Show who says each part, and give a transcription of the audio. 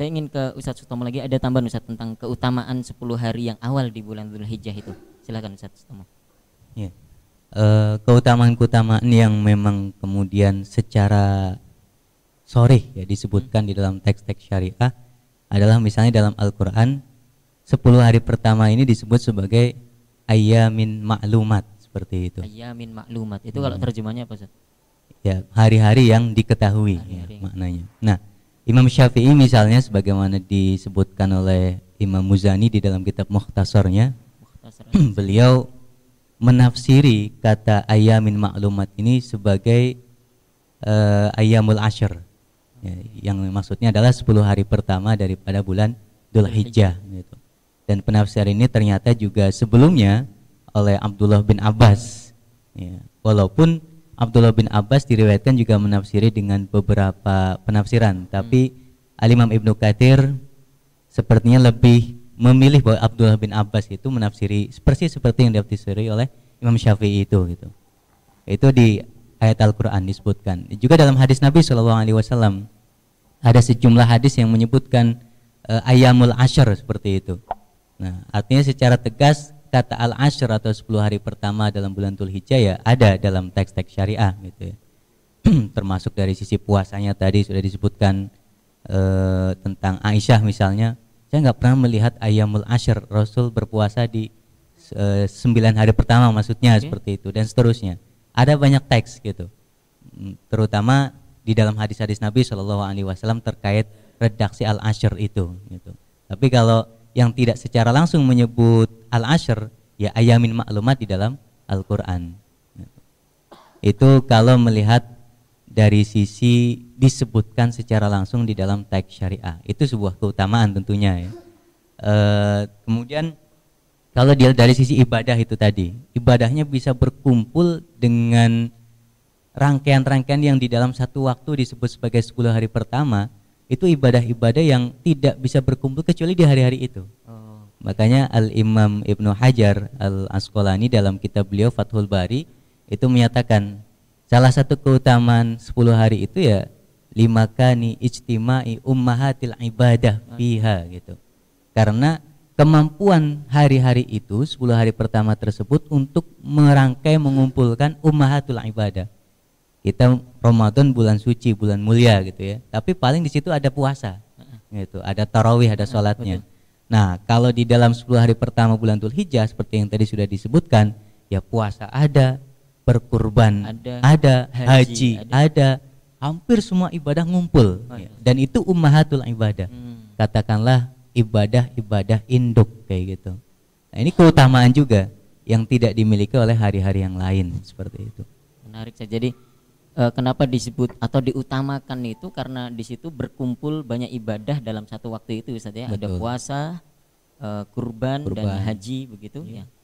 Speaker 1: Saya ingin ke Ustadz Sutomo lagi ada tambahan Ustadz tentang keutamaan 10 hari yang awal di bulan Dzulhijjah itu. Silakan Ustadz Sutomo.
Speaker 2: Ya. keutamaan-keutamaan yang memang kemudian secara sore ya disebutkan hmm. di dalam teks-teks syariah adalah misalnya dalam Al-Qur'an 10 hari pertama ini disebut sebagai ayamin maklumat seperti itu.
Speaker 1: Ayamin maklumat. Itu hmm. kalau terjemahnya apa Ustaz?
Speaker 2: Ya, hari-hari yang diketahui hari -hari. Ya, maknanya. Nah, Imam Syafi'i misalnya sebagaimana disebutkan oleh Imam Muzani di dalam kitab Mukhtasarnya beliau menafsiri kata ayamin maklumat ini sebagai uh, eh, ayamul asyr ya, yang maksudnya adalah 10 hari pertama daripada bulan Dhul Hijjah gitu. dan penafsir ini ternyata juga sebelumnya oleh Abdullah bin Abbas ya, walaupun Abdullah bin Abbas diriwayatkan juga menafsiri dengan beberapa penafsiran, tapi hmm. Al-Imam Ibnu Katsir sepertinya lebih memilih bahwa Abdullah bin Abbas itu menafsiri persis seperti yang ditafsiri oleh Imam Syafi'i itu gitu. Itu di ayat Al-Qur'an disebutkan. Juga dalam hadis Nabi Shallallahu alaihi wasallam ada sejumlah hadis yang menyebutkan e, ayamul asyar seperti itu. Nah, artinya secara tegas kata al-ashr atau 10 hari pertama dalam bulan Tul ya ada dalam teks-teks syariah gitu ya. Termasuk dari sisi puasanya tadi sudah disebutkan e, tentang Aisyah misalnya, saya nggak pernah melihat ayamul ashr Rasul berpuasa di e, eh, 9 hari pertama maksudnya okay. seperti itu dan seterusnya. Ada banyak teks gitu. Hmm, terutama di dalam hadis-hadis Nabi Shallallahu alaihi wasallam terkait redaksi al-ashr itu gitu. Tapi kalau yang tidak secara langsung menyebut al-ashr ya ayamin maklumat di dalam Al-Qur'an. Itu kalau melihat dari sisi disebutkan secara langsung di dalam teks syariah. Itu sebuah keutamaan tentunya ya. E, kemudian kalau dia dari sisi ibadah itu tadi, ibadahnya bisa berkumpul dengan rangkaian-rangkaian yang di dalam satu waktu disebut sebagai 10 hari pertama, itu ibadah-ibadah yang tidak bisa berkumpul kecuali di hari-hari itu. Oh Makanya Al-Imam Ibnu Hajar Al-Asqalani dalam kitab beliau Fathul Bari itu menyatakan salah satu keutamaan 10 hari itu ya lima kani ijtimai ummahatil ibadah fiha gitu. Karena kemampuan hari-hari itu 10 hari pertama tersebut untuk merangkai mengumpulkan ummahatul ibadah. Kita Ramadan bulan suci, bulan mulia gitu ya. Tapi paling di situ ada puasa. Gitu, ada tarawih, ada solatnya Nah, kalau di dalam 10 hari pertama bulan Dhul Hijjah seperti yang tadi sudah disebutkan, ya puasa ada, berkurban ada, ada haji, haji ada. ada, hampir semua ibadah ngumpul. ya. Dan itu ummahatul ibadah. Hmm. Katakanlah ibadah-ibadah induk kayak gitu. Nah, ini keutamaan juga yang tidak dimiliki oleh hari-hari yang lain seperti itu.
Speaker 1: Menarik saya jadi uh, kenapa disebut atau diutamakan itu karena di situ berkumpul banyak ibadah dalam satu waktu itu Ustaz ya. Ada puasa, uh, eh, kurban, kurban dan haji begitu iya. ya. ya.